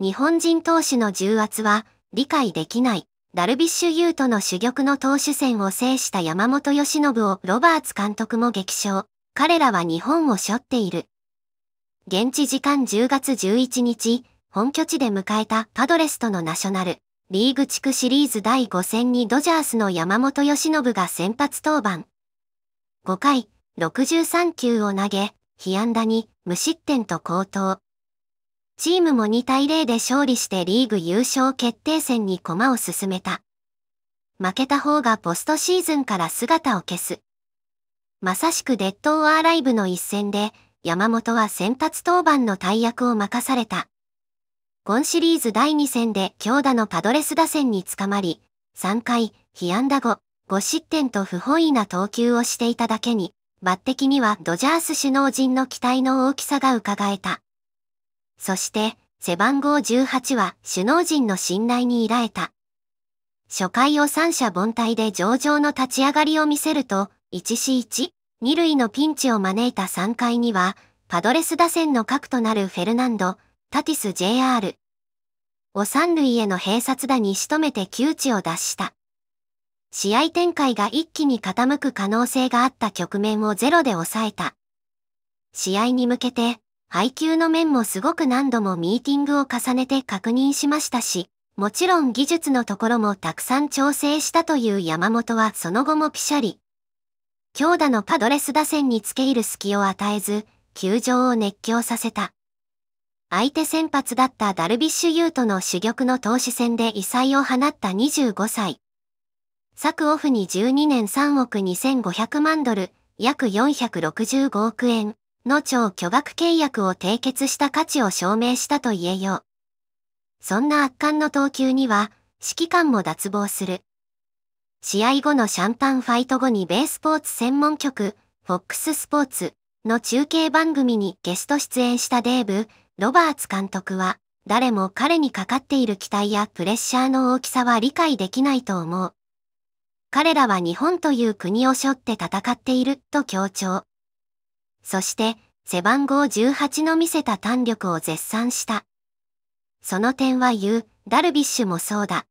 日本人投手の重圧は理解できない。ダルビッシュ有との主玉の投手戦を制した山本由伸をロバーツ監督も激賞。彼らは日本を背負っている。現地時間10月11日、本拠地で迎えたパドレスとのナショナル、リーグ地区シリーズ第5戦にドジャースの山本由伸が先発登板。5回、63球を投げ、被安打に無失点と高騰。チームも2対0で勝利してリーグ優勝決定戦に駒を進めた。負けた方がポストシーズンから姿を消す。まさしくデッドオアライブの一戦で、山本は先発登板の大役を任された。今シリーズ第2戦で強打のパドレス打線に捕まり、3回、被安打後、5失点と不本意な投球をしていただけに、抜擢にはドジャース首脳陣の期待の大きさが伺えた。そして、背番号18は首脳陣の信頼に依頼た。初回を三者凡退で上々の立ち上がりを見せると、1死1、2塁のピンチを招いた3回には、パドレス打線の核となるフェルナンド、タティス JR を三塁への併殺打に仕留めて窮地を脱した。試合展開が一気に傾く可能性があった局面をゼロで抑えた。試合に向けて、配給の面もすごく何度もミーティングを重ねて確認しましたし、もちろん技術のところもたくさん調整したという山本はその後もピシャリ。強打のパドレス打線につけ入る隙を与えず、球場を熱狂させた。相手先発だったダルビッシュ有との主玉の投手戦で異彩を放った25歳。昨オフに12年3億2500万ドル、約465億円。の超巨額契約を締結した価値を証明したと言えよう。そんな圧巻の投球には、指揮官も脱帽する。試合後のシャンパンファイト後にベースポーツ専門局、FOX スポーツの中継番組にゲスト出演したデーブ・ロバーツ監督は、誰も彼にかかっている期待やプレッシャーの大きさは理解できないと思う。彼らは日本という国を背負って戦っていると強調。そして、背番号18の見せた胆力を絶賛した。その点は言う、ダルビッシュもそうだ。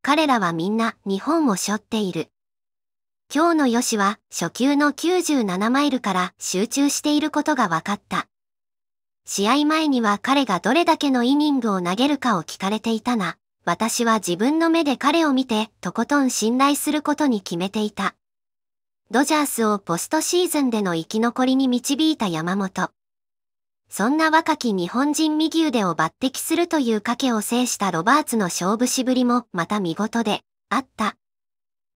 彼らはみんな日本を背負っている。今日のヨシは初級の97マイルから集中していることが分かった。試合前には彼がどれだけのイニングを投げるかを聞かれていたな。私は自分の目で彼を見てとことん信頼することに決めていた。ドジャースをポストシーズンでの生き残りに導いた山本。そんな若き日本人右腕を抜擢するという賭けを制したロバーツの勝負しぶりもまた見事であった。